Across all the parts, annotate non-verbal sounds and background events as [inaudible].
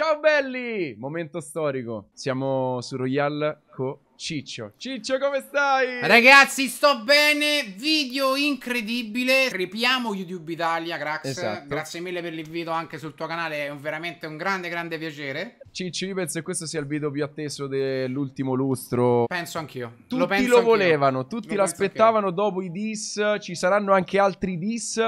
Ciao belli! Momento storico. Siamo su Royal Co. Ciccio. Ciccio, come stai? Ragazzi, sto bene. Video incredibile. Ripiamo YouTube Italia, Grax. Esatto. Grazie mille per l'invito anche sul tuo canale. È veramente un grande, grande piacere. Ciccio, io penso che questo sia il video più atteso dell'ultimo lustro. Penso anch'io. Tutti lo, lo volevano, tutti l'aspettavano dopo i dis. Ci saranno anche altri dis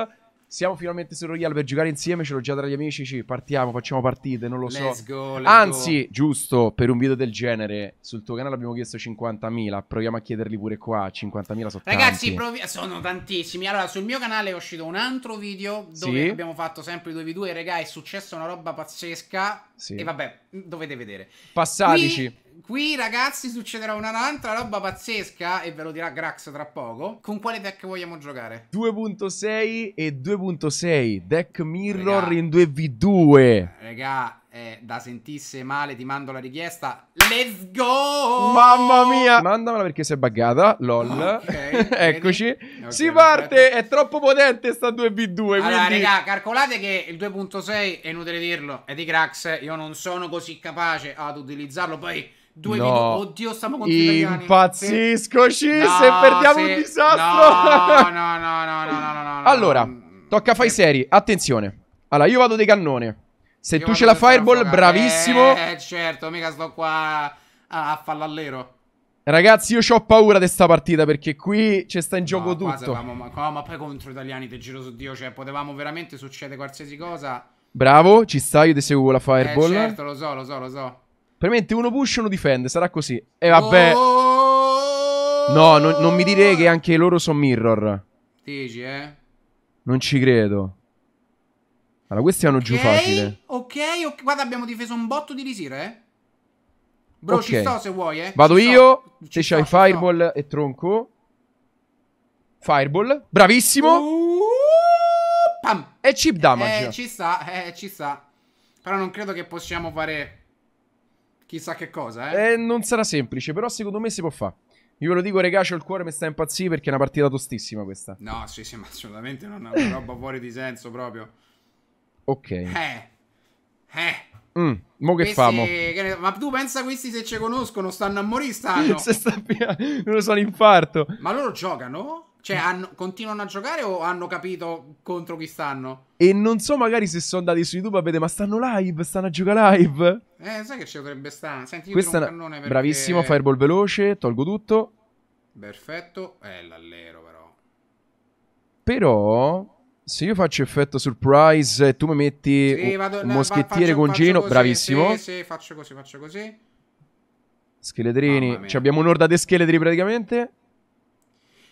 siamo finalmente su Royale per giocare insieme, ce l'ho già tra gli amici, ci partiamo, facciamo partite, non lo so. Let's go, let's Anzi, go. giusto, per un video del genere, sul tuo canale abbiamo chiesto 50.000, proviamo a chiederli pure qua, 50.000 sono Ragazzi, sono tantissimi. Allora, sul mio canale è uscito un altro video dove sì. abbiamo fatto sempre i 2v2, raga, è successa una roba pazzesca. Sì. E vabbè, dovete vedere. Passateci. Qui Qui ragazzi succederà un'altra roba pazzesca e ve lo dirà Grax tra poco. Con quale deck vogliamo giocare? 2.6 e 2.6 deck mirror Regà. in 2v2. Regà, è eh, da sentisse male, ti mando la richiesta. Let's go! Mamma mia! Mandamela perché si è buggata, lol. Okay, [laughs] Eccoci. Okay, si parte, perfetto. è troppo potente sta 2v2. Allora, quindi... raga, calcolate che il 2.6, è inutile dirlo, è di Crax. Io non sono così capace ad utilizzarlo, poi... Due no. video. Oddio, stiamo con Impazzisco, sì. Ci, no, se perdiamo sì. un disastro. No, no, [laughs] no, no, no, no, no, no Allora, tocca a fai serie. Attenzione. Allora, io vado dei cannone. Se Io tu ce la fireball, bravissimo. Eh, certo, mica sto qua a, a fallallero. Ragazzi, io ho paura di questa partita perché qui c'è sta in gioco no, tutto. Avevamo, ma, no, ma poi contro italiani, te giro su Dio, cioè potevamo veramente succedere qualsiasi cosa. Bravo, ci sta, io ti seguo la eh, fireball. Eh, certo, lo so, lo so, lo so. Veramente uno push, uno difende, sarà così. E eh, vabbè. Oh! No, non, non mi dire che anche loro sono mirror. Dici, eh? Non ci credo. Allora, questi hanno okay. giù facile. Ok, ok. Guarda, abbiamo difeso un botto di Lisire, eh. Bro, okay. ci sto se vuoi, eh. Vado ci io. Sto. Te c'hai Fireball sto. e Tronco. Fireball. Bravissimo. Uh, pam. E chip eh, damage. Eh, ci sta, eh, ci sta. Però non credo che possiamo fare chissà che cosa, eh. eh non sarà semplice, però secondo me si può fare. Io ve lo dico, ragazzi, il cuore mi sta impazzendo perché è una partita tostissima questa. No, sì, sì, ma assolutamente non è una roba fuori di senso proprio. Ok. Eh. Eh. Mm. Mo che famo? Ma tu pensa questi se ci conoscono stanno a morire stanno? [laughs] se sta via, non so l'infarto. Ma loro giocano? Cioè, hanno, continuano a giocare o hanno capito contro chi stanno? E non so magari se sono andati su YouTube a vedere, ma stanno live, stanno a giocare live. Eh, sai che ci potrebbe stare. Senti, Questa un cannone perché... Bravissimo, fireball veloce, tolgo tutto. Perfetto. Eh, l'allero però. Però se io faccio effetto surprise e eh, tu mi metti sì, vado, no, moschettiere con Gino, così, bravissimo. Sì, sì, faccio così, faccio così. Scheletrini, abbiamo un'orda di scheletri praticamente.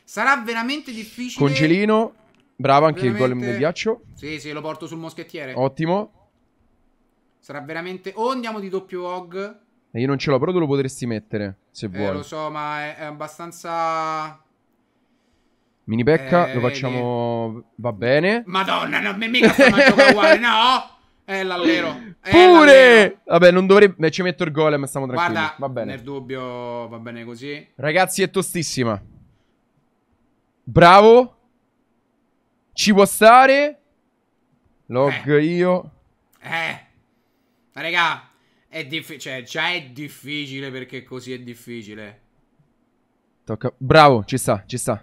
Sarà veramente difficile. Congelino, bravo anche veramente... il golem del ghiaccio. Sì, sì, lo porto sul moschettiere. Ottimo. Sarà veramente... O andiamo di doppio hog. E io non ce l'ho, però tu lo potresti mettere, se eh, vuoi. lo so, ma è, è abbastanza... Mini becca, eh, lo facciamo. Vedi. Va bene. Madonna, non mi mica sta giocando uguale, no? È l'allero. È Pure! L'allero. Vabbè, non dovrebbe. Ci metto il golem, stiamo tranquilli. Guarda, va bene. Nel dubbio, va bene così. Ragazzi, è tostissima. Bravo. Ci può stare. Log eh. io. Eh. Raga, è difficile. Cioè, già è difficile perché così è difficile. Tocca. Bravo, ci sta, ci sta.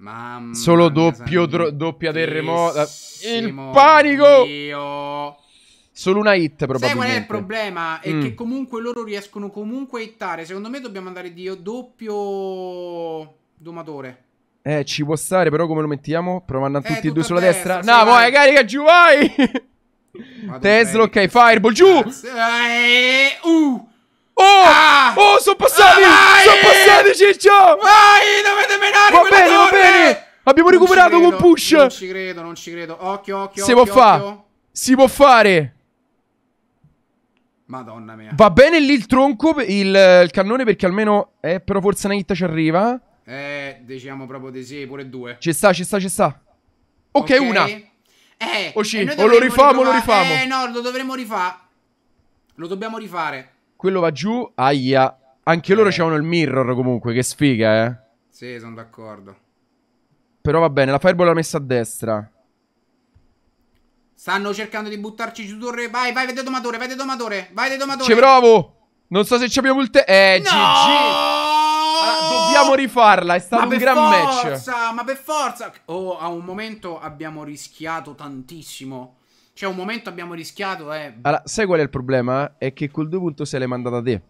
Mamma Solo doppio dro- doppia terremota. Il panico! Dio. Solo una hit probabilmente. Sai qual è il problema? È mm. che comunque loro riescono comunque a hittare. Secondo me dobbiamo andare di doppio domatore. Eh, ci può stare, però come lo mettiamo? Provando a eh, tutti e due sulla destra. destra. No, vai, vai, carica giù, vai! Tesla, ok, Fireball, giù! Eh, uh! Oh! Ah! Oh, sono passati! Ah, sono passati, Ciccio! Vai, dovete menare Va bene, torre! va bene! Abbiamo non recuperato credo, con push! Non ci credo, non ci credo. Occhio, occhio, Si occhio, può fare! Si può fare! Madonna mia. Va bene lì il tronco, il, il cannone, perché almeno... Eh, però forse una hit ci arriva. Eh, diciamo proprio di sì, pure due. Ci sta, ci sta, ci sta. Ok, okay. una. Eh, o, ci, o lo rifamo, riprovare. lo rifamo. Eh, no, lo dovremmo rifare. Lo dobbiamo rifare. Quello va giù, aia. Anche loro eh. c'hanno il mirror comunque, che sfiga, eh. Sì, sono d'accordo. Però va bene, la fireball l'ha messa a destra. Stanno cercando di buttarci giù torre. Vai, vai, vede domatore, vede domatore, vai, vede domatore. Ci provo. Non so se ci abbiamo il te. Eh, no! GG. Allora, dobbiamo rifarla, è stato ma un gran forza, match. Ma per forza, ma per forza. Oh, a un momento abbiamo rischiato tantissimo. Cioè, un momento abbiamo rischiato. Eh. Allora, sai qual è il problema? È che col 2.6 l'hai mandata a te.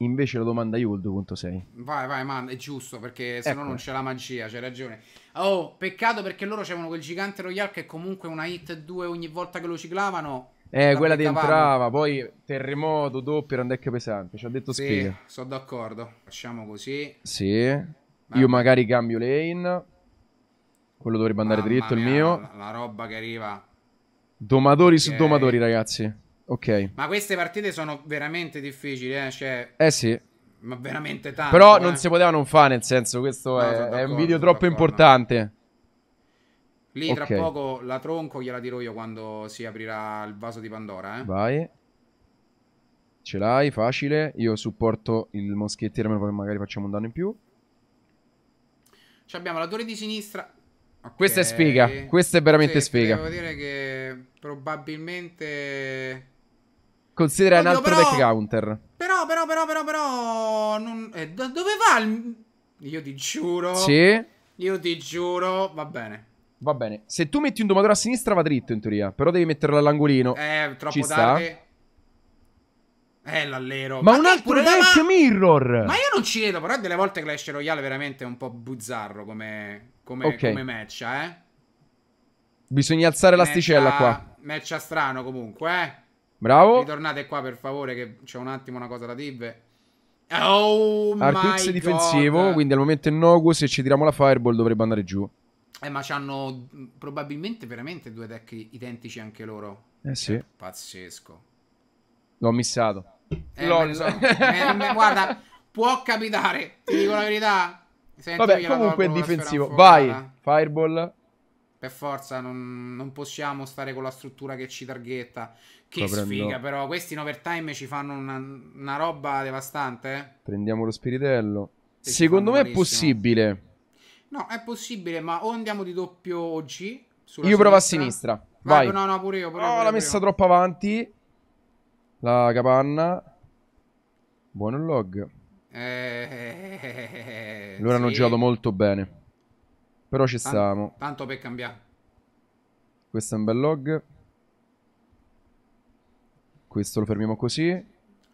Invece lo domanda io il 2.6. Vai, vai, manda, è giusto perché se no ecco. non c'è la magia, c'è ragione. Oh, peccato perché loro c'erano quel gigante Royal che comunque una hit 2 ogni volta che lo ciclavano. Eh, quella di entrava, poi terremoto, doppio, era un deck pesante, ci ha detto sì, spiega. sono d'accordo, facciamo così. Sì, Vabbè. io magari cambio lane, quello dovrebbe andare Mamma dritto mia, il mio. La, la roba che arriva. Domatori okay. su domatori, ragazzi. Ok. Ma queste partite sono veramente difficili, eh? Cioè... Eh sì. Ma veramente tanto. Però eh? non si poteva non fare, nel senso, questo no, è, è, un video troppo importante. Lì okay. tra poco la tronco gliela dirò io quando si aprirà il vaso di Pandora, eh? Vai. Ce l'hai, facile. Io supporto il moschettiere, magari facciamo un danno in più. Ci abbiamo la torre di sinistra Okay. Questa è sfiga, questa è veramente sì, sfiga. Devo dire che probabilmente... Considera Oddio, un altro però... deck counter. Però, però, però, però, però... Non... Eh, dove va il... Io ti giuro. Sì. Io ti giuro, va bene. Va bene. Se tu metti un domatore a sinistra va dritto in teoria, però devi metterlo all'angolino. Eh, troppo Ci tardi. Sta. Eh, l'allero. Ma, ma, un altro deck ma... mirror. Ma io non ci vedo, però delle volte Clash Royale veramente è un po' bizzarro come come, okay. come match, eh. Bisogna alzare l'asticella a... qua. Match a strano comunque, eh. Bravo. Ritornate qua per favore che c'è un attimo una cosa da dirvi. Oh Artux difensivo, God. quindi al momento è Nogu, se ci tiriamo la Fireball dovrebbe andare giù. Eh, ma hanno probabilmente veramente due deck identici anche loro. Eh sì. È eh, pazzesco. L'ho missato. Eh, Lol. So. eh, guarda, può capitare, ti dico la verità. Senti, Vabbè, comunque è difensivo. Vai, eh. Fireball. Per forza, non, non, possiamo stare con la struttura che ci targhetta. Che Sto sfiga, prendo... però. Questi in overtime ci fanno una, una roba devastante. Eh. Prendiamo lo spiritello. Se Secondo me malissimo. è possibile. No, è possibile, ma o andiamo di doppio oggi. Io provo a sinistra. Vai. Vai. No, no, pure io. Pure, no, pure, l'ha messa troppo avanti. La capanna. Buono il log. Eh, Loro sì. hanno giocato molto bene. Però ci stiamo. Tanto per cambiare. Questo è un bel log. Questo lo fermiamo così.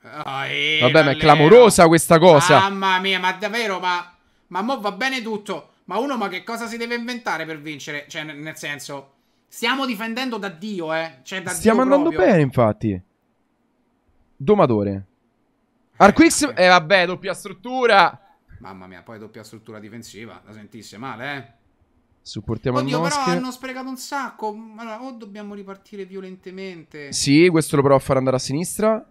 Oh, era, Vabbè, ma è clamorosa questa cosa. Mamma mia, ma davvero, ma... Ma mo va bene tutto. Ma uno, ma che cosa si deve inventare per vincere? Cioè, nel senso... Stiamo difendendo da Dio, eh. Cioè, da Stiamo Dio andando proprio. bene, infatti. Domatore. Arquix, eh, eh vabbè, doppia struttura. Mamma mia, poi doppia struttura difensiva, la sentisse male, eh? Supportiamo Oddio, il Mosche. però hanno sprecato un sacco. Allora, o dobbiamo ripartire violentemente. Sì, questo lo provo a far andare a sinistra.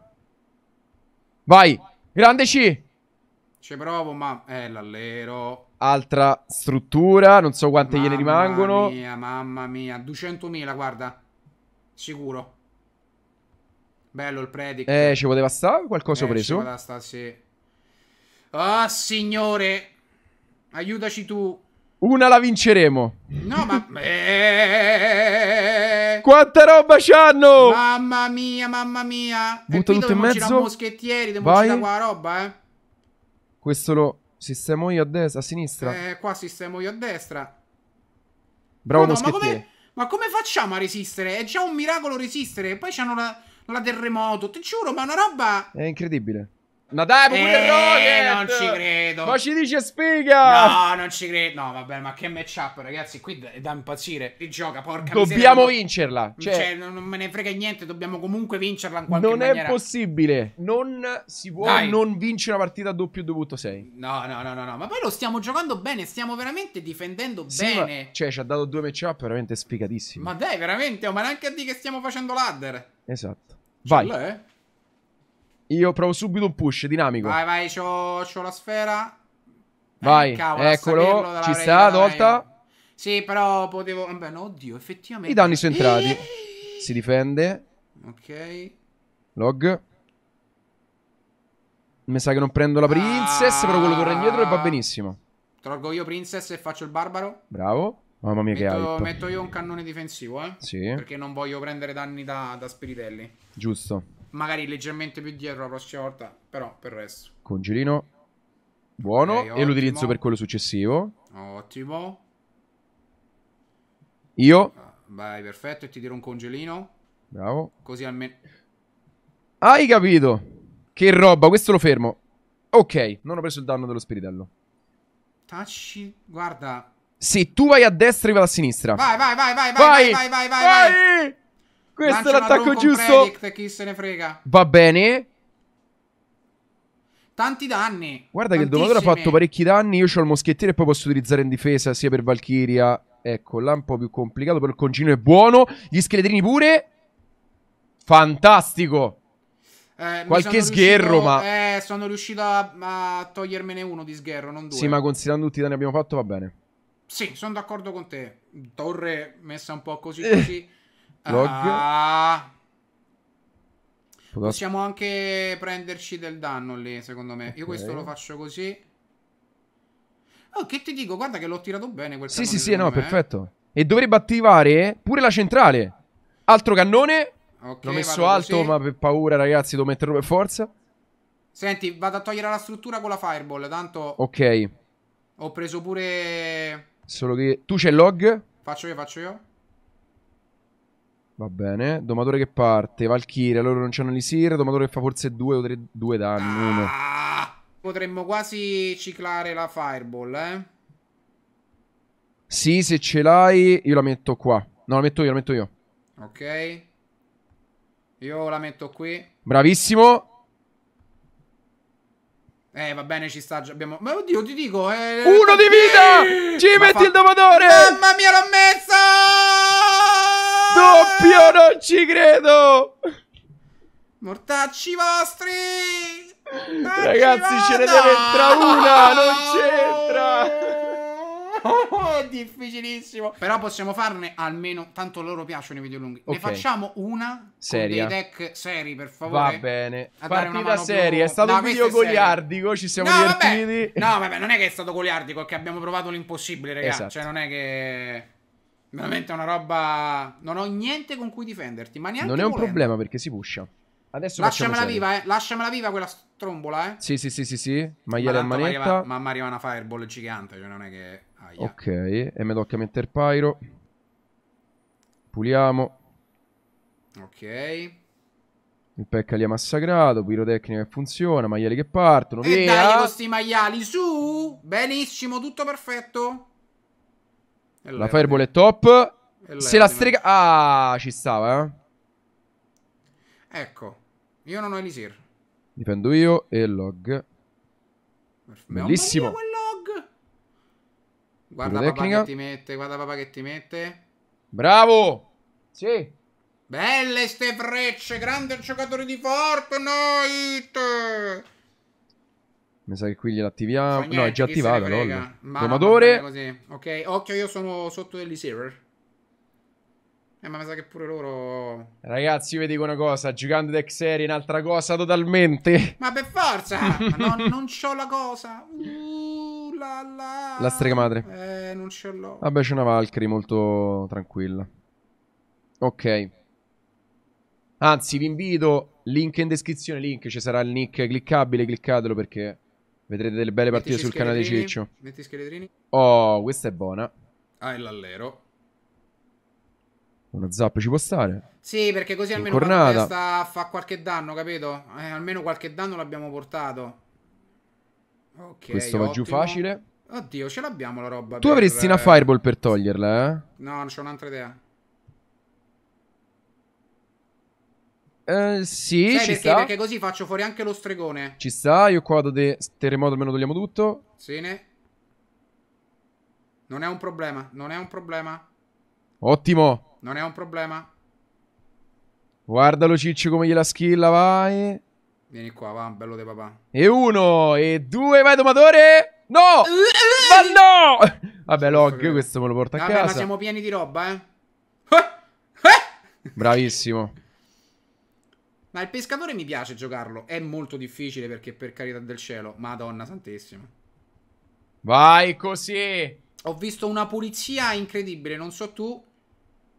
Vai, grande C. Ci provo, ma eh, l'allero. Altra struttura, non so quante mamma gliene rimangono. Mamma mia, mamma mia, 200.000, guarda. Sicuro. Bello il predict. Eh, ci poteva stare qualcosa eh, ho preso? Ci poteva stare, sì. Ah, oh, signore! Aiutaci tu. Una la vinceremo. No, ma... Eh. Quanta roba c'hanno! Mamma mia, mamma mia. Butto tutto in mezzo. moschettieri, devo Vai. qua roba, eh. Questo lo sistemo io a destra, a sinistra. Eh, qua sistemo io a destra. Bravo no, no, moschettiere. Ma come, ma come facciamo a resistere? È già un miracolo resistere. Poi c'hanno la la terremoto, ti giuro, ma è una roba... È incredibile. No dai, pure eh, Rocket! Non ci credo! Ma ci dice spiga! No, non ci credo. No, vabbè, ma che matchup, ragazzi. Qui è da impazzire. Chi gioca, porca dobbiamo miseria. Dobbiamo vincerla. Cioè, cioè, non me ne frega niente. Dobbiamo comunque vincerla in qualche non maniera. Non è possibile. Non si può dai. non vincere una partita a doppio 2.6. No, no, no, no, no. Ma poi lo stiamo giocando bene. Stiamo veramente difendendo sì, bene. Ma, cioè, ci ha dato due matchup veramente spiegatissimi! Ma dai, veramente? Oh, ma neanche a dire che stiamo facendo ladder. Esatto. Vai. Io provo subito un push dinamico. Vai, vai, c'ho, c'ho la sfera. Eh, vai, cavolo, eccolo. Ci sta, tolta. Sì, però potevo... Beh, no, oddio, effettivamente... I danni sono entrati. Eeeh. si difende. Ok. Log. Mi sa che non prendo la princess, ah. però quello torna indietro e va ah. benissimo. Tolgo io princess e faccio il barbaro. Bravo. Mamma mia, metto, che hype. Metto io un cannone difensivo, eh. Sì. Perché non voglio prendere danni da, da spiritelli. Giusto magari leggermente più dietro la prossima volta, però per il resto. Congirino buono okay, e lo utilizzo per quello successivo. Ottimo. Io. Ah, vai, perfetto, e ti tiro un congelino. Bravo. Così almeno... Hai capito? Che roba, questo lo fermo. Ok, non ho preso il danno dello spiritello. Tacci, guarda. Se tu vai a destra, io vado a sinistra. Vai, vai, vai, vai, vai, vai, vai, vai, vai. vai. vai. Questo è l'attacco giusto. chi se ne frega. Va bene. Tanti danni. Guarda Tantissime. che il domatore ha fatto parecchi danni. Io ho il moschettiere e poi posso utilizzare in difesa sia per Valkyria. Ecco, là un po' più complicato, però il concino è buono. Gli scheletrini pure. Fantastico. Eh, Qualche sgherro, riuscito, ma... Eh, sono riuscito a, a, togliermene uno di sgherro, non due. Sì, ma considerando tutti i danni che abbiamo fatto, va bene. Sì, sono d'accordo con te. Torre messa un po' così [laughs] così. Log. Ah. Possiamo anche prenderci del danno lì, secondo me. Okay. Io questo lo faccio così. Oh, che ti dico? Guarda che l'ho tirato bene quel Sì, sì, sì, no, me. Eh. perfetto. E dovrebbe attivare pure la centrale. Altro cannone. Okay, l'ho messo alto, così. ma per paura, ragazzi, devo metterlo per forza. Senti, vado a togliere la struttura con la fireball, tanto... Ok. Ho preso pure... Solo che... Tu c'è il log? Faccio io, faccio io. Va bene, domatore che parte, Valkyria, loro non c'hanno l'Isir, domatore che fa forse due o 3, 2 danni, 1. Ah, potremmo quasi ciclare la Fireball, eh? Sì, se ce l'hai, io la metto qua. No, la metto io, la metto io. Ok. Io la metto qui. Bravissimo. Eh, va bene, ci sta. Abbiamo... Ma oddio, ti dico. Eh, Uno di eh, vita! Eh, ci Ma metti fa... il domatore! Mamma mia, l'ho messo! Io non ci credo! Mortacci vostri! Mortacci Ragazzi, vada! ce ne deve entrare una! Non c'entra! Oh, difficilissimo. Però possiamo farne almeno. Tanto loro piacciono i video lunghi. Okay. Ne facciamo una seria. dei deck seri, per favore. Va bene. A Partita serie. Più... È stato no, un video goliardico. Ci siamo no, divertiti. Vabbè. No, vabbè, non è che è stato goliardico. È che abbiamo provato l'impossibile, ragazzi. Esatto. Cioè, non è che. Veramente è una roba. Non ho niente con cui difenderti. Ma neanche. Non è un problema perché si puscia. Adesso Lasciamela viva, eh. Lasciamela viva quella strombola, eh. Sì, sì, sì, sì, sì. Magliere a manetta. Arriva, ma mi arriva una fireball gigante, cioè non è che. Aia. Ok, e mi tocca mettere pyro. Puliamo. Ok. Il pecca li ha massacrato, pirotecnica che funziona, maiali che partono. E via. dai con sti maiali, su! Benissimo, tutto perfetto la Fireball è top. Se la strega... Ah, ci stava, eh. Ecco, io non ho Elisir. Dipendo io e log. Bellissimo. Mia, log. Guarda Pura papà tecnica. che ti mette, guarda papà che ti mette. Bravo! Sì. Belle ste frecce, grande giocatore di Fortnite! Mi sa che qui gliela attiviamo. no, è già attivata. LOL. Domatore. Ok, occhio, io sono sotto del receiver. Eh, ma mi sa che pure loro. Ragazzi, io vi dico una cosa: Gigante Deck Serie un'altra cosa totalmente. Ma per forza! [laughs] ma no, non c'ho la cosa. Uh, la, la. la strega madre. Eh, non ce l'ho. Vabbè, c'è una Valkyrie molto tranquilla. Ok. Anzi, vi invito. Link in descrizione, link. Ci sarà il nick cliccabile. Cliccatelo perché Vedrete delle belle partite Mettici sul canale Ciccio. Metti scheletrini. Oh, questa è buona. Ah, è l'allero. Una zap ci può stare? Sì, perché così almeno la testa fa qualche danno, capito? Eh, almeno qualche danno l'abbiamo portato. Ok, Questo ottimo. va giù facile. Oddio, ce l'abbiamo la roba. Tu per... avresti una eh, fireball per toglierla, eh? No, non c'ho un'altra idea. Eh, sì, Sai perché? Sta. Perché così faccio fuori anche lo stregone. Ci sta, io qua do de terremoto, almeno togliamo tutto. Sì, ne. Non è un problema, non è un problema. Ottimo. Non è un problema. Guardalo Ciccio come gliela schilla, vai. Vieni qua, va, bello di papà. E uno, e due, vai domatore. No! ma no! Vabbè, log, questo me lo porta Vabbè, a casa. ma siamo pieni di roba, eh. [laughs] eh! eh! Bravissimo. Ma il pescatore mi piace giocarlo. È molto difficile perché, per carità del cielo, madonna santissima. Vai così. Ho visto una pulizia incredibile, non so tu.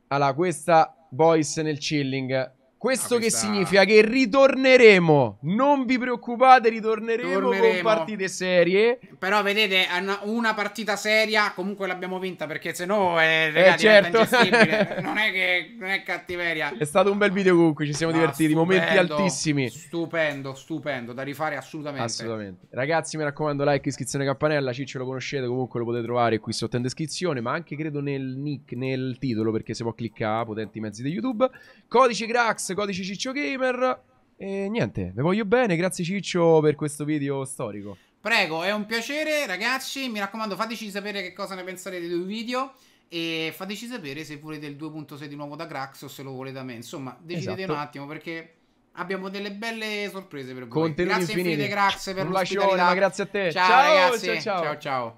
Allora, questa boys nel chilling questo ah, questa... che significa che ritorneremo. Non vi preoccupate, ritorneremo, ritorneremo. con partite serie. Però vedete, una partita seria comunque l'abbiamo vinta perché se sennò eh, eh, certo. [laughs] non è che non è cattiveria. È stato un bel video comunque, ci siamo ah, divertiti, stupendo, momenti altissimi. Stupendo, stupendo, da rifare assolutamente. Assolutamente. Ragazzi, mi raccomando, like, iscrizione, campanella, Ciccio lo conoscete, comunque lo potete trovare qui sotto in descrizione, ma anche credo nel nick, nel titolo perché se può cliccare potenti mezzi di YouTube. Codice Grax ragazze, codice Ciccio Gamer. E niente, vi voglio bene, grazie Ciccio per questo video storico. Prego, è un piacere ragazzi, mi raccomando fateci sapere che cosa ne pensate dei due video e fateci sapere se volete il 2.6 di nuovo da Crax o se lo volete da me, insomma decidete esatto. un attimo perché abbiamo delle belle sorprese per voi. Contenuti grazie infinite, infinite Crax per l'ospitalità. Grazie a te. Ciao, ciao ragazzi, ciao. ciao. ciao, ciao.